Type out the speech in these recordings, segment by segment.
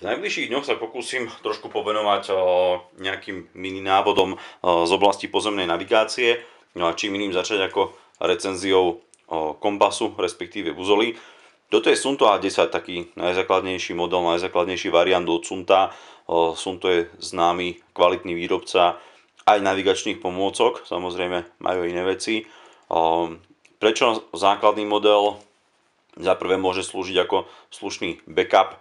V najbližších dňoch sa pokúsim trošku povenovať nejakým mini návodom z oblasti pozemnej navigácie, no čím iným začať ako recenziou kompasu, respektíve buzoly. Toto je Sunto A10, taký najzákladnejší model, najzákladnejší variant od Sunta. Sunto je známy, kvalitný výrobca aj navigačných pomôcok, samozrejme majú iné veci. Prečo základný model? Za prvé môže slúžiť ako slušný backup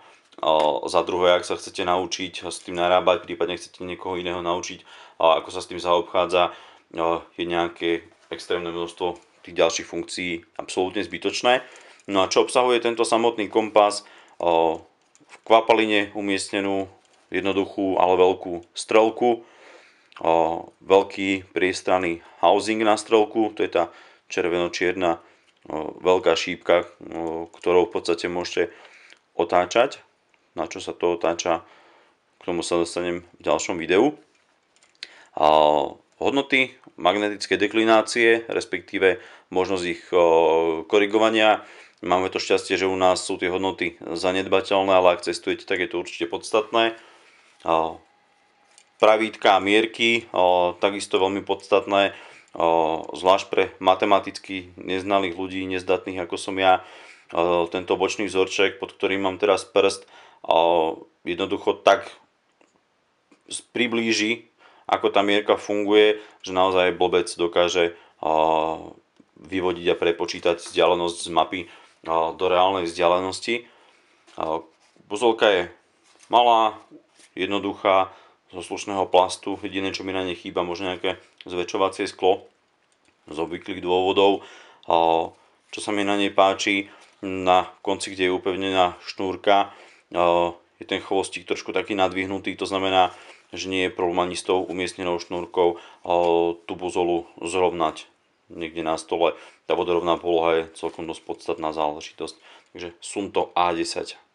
za druhé, ak sa chcete naučiť s tým narábať, prípadne chcete niekoho iného naučiť, ako sa s tým zaobchádza, je nejaké extrémne množstvo tých ďalších funkcií absolútne zbytočné. No a čo obsahuje tento samotný kompas? V kvapaline umiestnenú jednoduchú, ale veľkú strelku, veľký priestranný housing na strelku, to je tá červeno-čierna veľká šípka, ktorou v podstate môžete otáčať na čo sa to otáča. K tomu sa dostanem v ďalšom videu. A hodnoty magnetické deklinácie, respektíve možnosť ich korigovania. Máme to šťastie, že u nás sú tie hodnoty zanedbateľné, ale ak cestujete, tak je to určite podstatné. Pravítka a mierky, takisto veľmi podstatné, zvlášť pre matematicky neznalých ľudí, nezdatných ako som ja, tento bočný vzorček, pod ktorým mám teraz prst, jednoducho tak priblíži, ako tá mierka funguje, že naozaj blbec dokáže vyvodiť a prepočítať vzdialenosť z mapy do reálnej vzdialenosti. Pozolka je malá, jednoduchá, zo slušného plastu. Jediné, čo mi na nej chýba, možno nejaké zväčšovacie sklo z obvyklých dôvodov. Čo sa mi na nej páči, na konci, kde je upevnená šnúrka, e, je ten chvostík trošku taký nadvihnutý, to znamená, že nie je problém ani s tou umiestnenou šnúrkou e, tú buzolu zrovnať niekde na stole. Tá vodorovná poloha je celkom dosť podstatná záležitosť. Takže Sunto A10